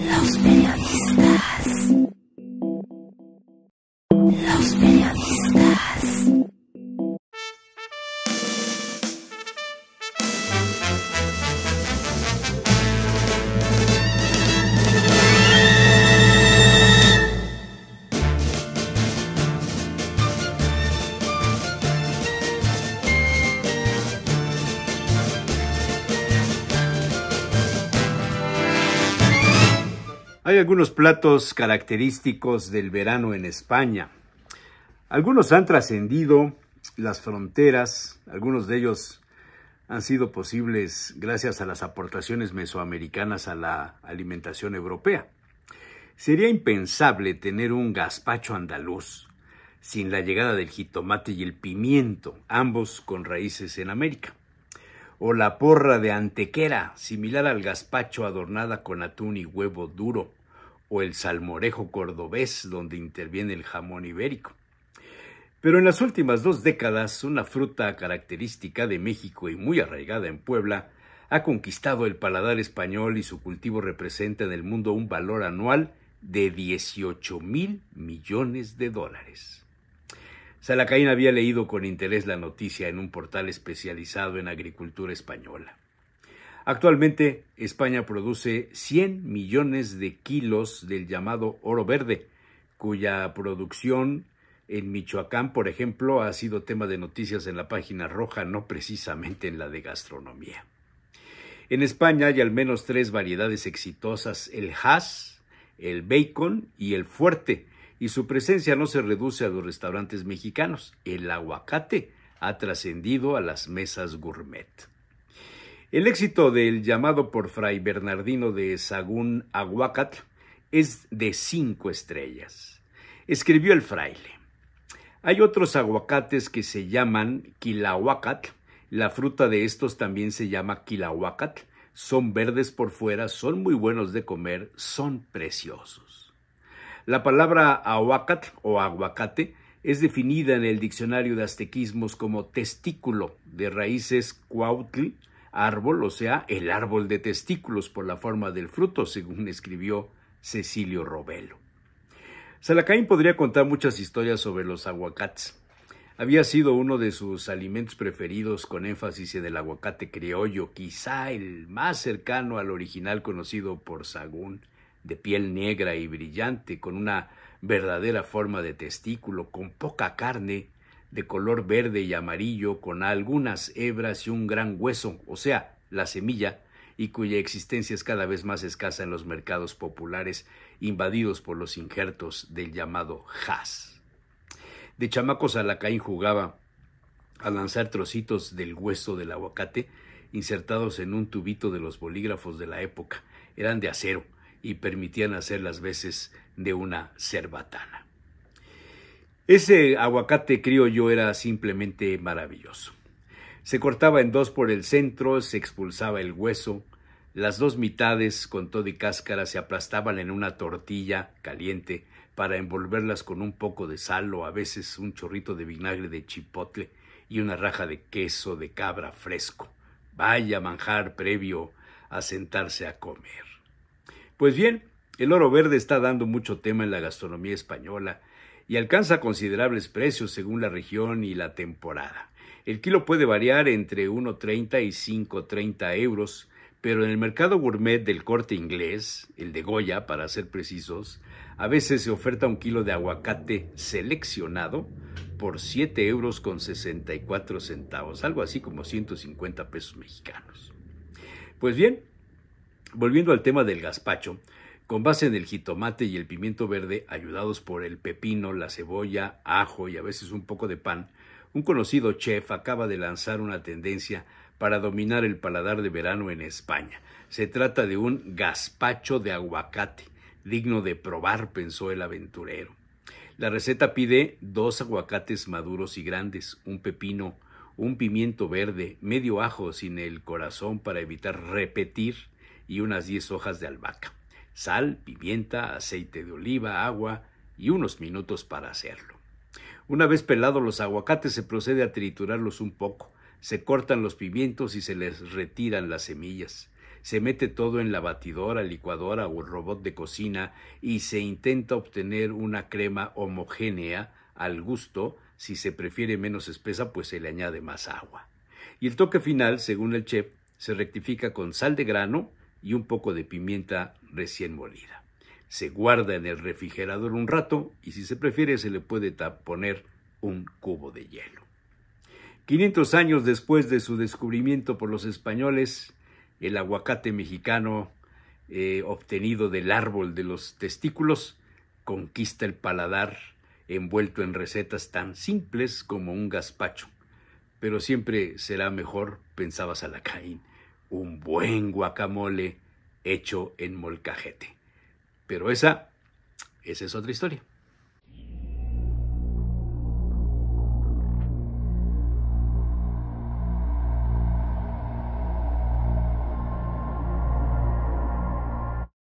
Los periodistas. Los periodistas. Hay algunos platos característicos del verano en España. Algunos han trascendido las fronteras, algunos de ellos han sido posibles gracias a las aportaciones mesoamericanas a la alimentación europea. Sería impensable tener un gazpacho andaluz sin la llegada del jitomate y el pimiento, ambos con raíces en América. O la porra de antequera, similar al gazpacho adornada con atún y huevo duro o el salmorejo cordobés, donde interviene el jamón ibérico. Pero en las últimas dos décadas, una fruta característica de México y muy arraigada en Puebla, ha conquistado el paladar español y su cultivo representa en el mundo un valor anual de 18 mil millones de dólares. Salacaín había leído con interés la noticia en un portal especializado en agricultura española. Actualmente España produce 100 millones de kilos del llamado oro verde, cuya producción en Michoacán, por ejemplo, ha sido tema de noticias en la página roja, no precisamente en la de gastronomía. En España hay al menos tres variedades exitosas, el has, el Bacon y el Fuerte, y su presencia no se reduce a los restaurantes mexicanos. El aguacate ha trascendido a las mesas gourmet. El éxito del llamado por Fray Bernardino de Sagún aguacat es de cinco estrellas. Escribió el fraile. Hay otros aguacates que se llaman quilahuacatl. La fruta de estos también se llama quilahuacatl. Son verdes por fuera, son muy buenos de comer, son preciosos. La palabra aguacat o aguacate es definida en el diccionario de aztequismos como testículo de raíces cuautl, árbol, o sea, el árbol de testículos por la forma del fruto, según escribió Cecilio Robelo. Salacaín podría contar muchas historias sobre los aguacates. Había sido uno de sus alimentos preferidos con énfasis en el aguacate criollo, quizá el más cercano al original conocido por Sagún, de piel negra y brillante, con una verdadera forma de testículo, con poca carne de color verde y amarillo con algunas hebras y un gran hueso, o sea, la semilla, y cuya existencia es cada vez más escasa en los mercados populares invadidos por los injertos del llamado jazz. De chamacos caín jugaba a lanzar trocitos del hueso del aguacate insertados en un tubito de los bolígrafos de la época. Eran de acero y permitían hacer las veces de una cerbatana. Ese aguacate criollo era simplemente maravilloso. Se cortaba en dos por el centro, se expulsaba el hueso, las dos mitades con todo y cáscara se aplastaban en una tortilla caliente para envolverlas con un poco de sal o a veces un chorrito de vinagre de chipotle y una raja de queso de cabra fresco. Vaya manjar previo a sentarse a comer. Pues bien, el oro verde está dando mucho tema en la gastronomía española y alcanza considerables precios según la región y la temporada. El kilo puede variar entre 1,30 y 5,30 euros, pero en el mercado gourmet del corte inglés, el de Goya para ser precisos, a veces se oferta un kilo de aguacate seleccionado por 7 euros con 64 centavos, algo así como 150 pesos mexicanos. Pues bien, volviendo al tema del gazpacho, con base en el jitomate y el pimiento verde, ayudados por el pepino, la cebolla, ajo y a veces un poco de pan, un conocido chef acaba de lanzar una tendencia para dominar el paladar de verano en España. Se trata de un gazpacho de aguacate, digno de probar, pensó el aventurero. La receta pide dos aguacates maduros y grandes, un pepino, un pimiento verde, medio ajo sin el corazón para evitar repetir y unas diez hojas de albahaca sal, pimienta, aceite de oliva, agua y unos minutos para hacerlo. Una vez pelados los aguacates se procede a triturarlos un poco, se cortan los pimientos y se les retiran las semillas. Se mete todo en la batidora, licuadora o robot de cocina y se intenta obtener una crema homogénea al gusto, si se prefiere menos espesa pues se le añade más agua. Y el toque final, según el chef, se rectifica con sal de grano, y un poco de pimienta recién molida. Se guarda en el refrigerador un rato y si se prefiere se le puede poner un cubo de hielo. 500 años después de su descubrimiento por los españoles, el aguacate mexicano eh, obtenido del árbol de los testículos conquista el paladar envuelto en recetas tan simples como un gazpacho. Pero siempre será mejor, pensaba Salacaín, un buen guacamole hecho en molcajete. Pero esa, esa es otra historia.